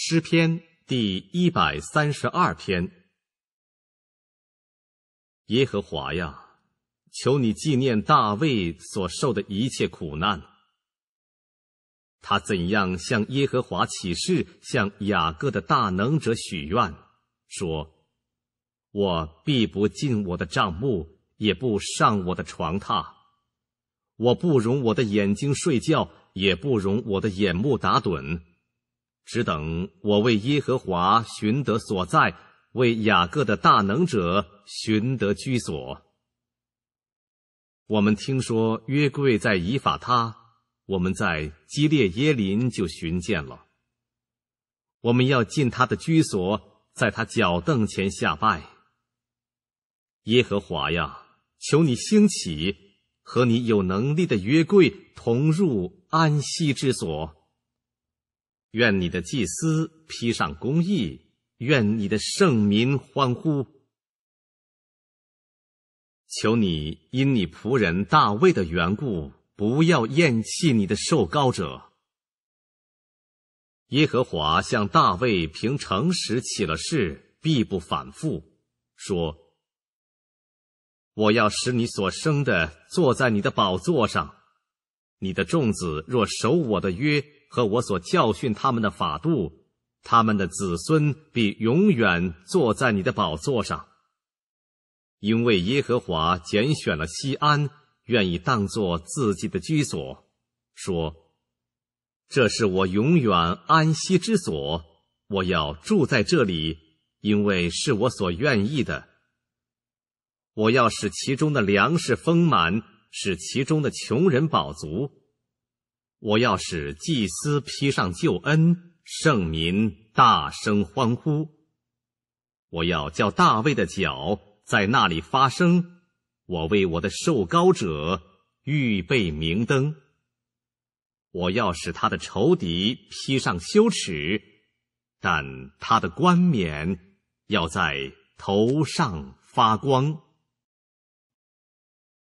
诗篇第一百三十二篇。耶和华呀，求你纪念大卫所受的一切苦难，他怎样向耶和华起誓，向雅各的大能者许愿，说：“我必不进我的帐幕，也不上我的床榻，我不容我的眼睛睡觉，也不容我的眼目打盹。”只等我为耶和华寻得所在，为雅各的大能者寻得居所。我们听说约柜在以法他，我们在基列耶林就寻见了。我们要进他的居所，在他脚凳前下拜。耶和华呀，求你兴起，和你有能力的约柜同入安息之所。愿你的祭司披上公义，愿你的圣民欢呼。求你因你仆人大卫的缘故，不要厌弃你的受膏者。耶和华向大卫凭诚实起了誓，必不反复，说：“我要使你所生的坐在你的宝座上，你的众子若守我的约。”和我所教训他们的法度，他们的子孙必永远坐在你的宝座上，因为耶和华拣选了西安，愿意当作自己的居所，说：“这是我永远安息之所，我要住在这里，因为是我所愿意的。我要使其中的粮食丰满，使其中的穷人饱足。”我要使祭司披上救恩，圣民大声欢呼；我要叫大卫的脚在那里发声。我为我的受膏者预备明灯。我要使他的仇敌披上羞耻，但他的冠冕要在头上发光。